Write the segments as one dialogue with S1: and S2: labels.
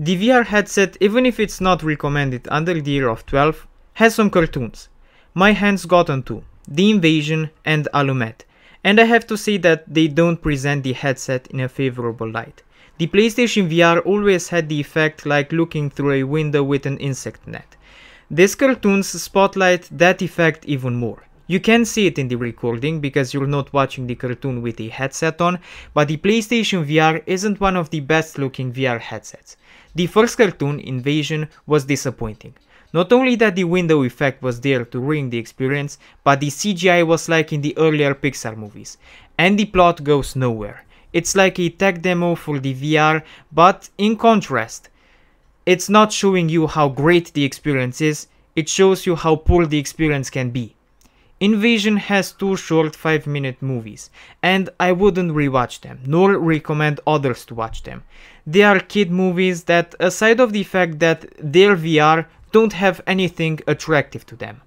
S1: The VR headset, even if it's not recommended under the year of 12, has some cartoons. My hands got onto The Invasion and Alumet, and I have to say that they don't present the headset in a favorable light. The PlayStation VR always had the effect like looking through a window with an insect net. These cartoons spotlight that effect even more. You can see it in the recording because you're not watching the cartoon with a headset on, but the PlayStation VR isn't one of the best looking VR headsets. The first cartoon, Invasion, was disappointing. Not only that the window effect was there to ruin the experience, but the CGI was like in the earlier Pixar movies, and the plot goes nowhere. It's like a tech demo for the VR, but in contrast, it's not showing you how great the experience is, it shows you how poor the experience can be. Invasion has two short 5 minute movies, and I wouldn't rewatch them, nor recommend others to watch them. They are kid movies that, aside of the fact that their VR don't have anything attractive to them.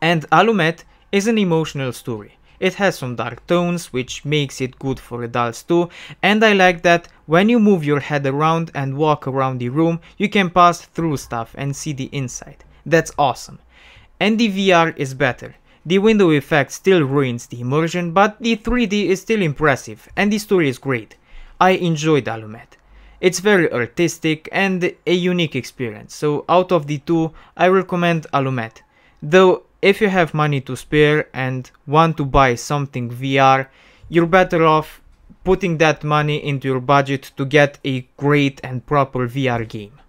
S1: And Alumet is an emotional story. It has some dark tones, which makes it good for adults too, and I like that when you move your head around and walk around the room, you can pass through stuff and see the inside. That's awesome. NDVR is better. The window effect still ruins the immersion, but the 3D is still impressive and the story is great. I enjoyed Alumet. It's very artistic and a unique experience, so out of the two, I recommend Alumet. Though, if you have money to spare and want to buy something VR, you're better off putting that money into your budget to get a great and proper VR game.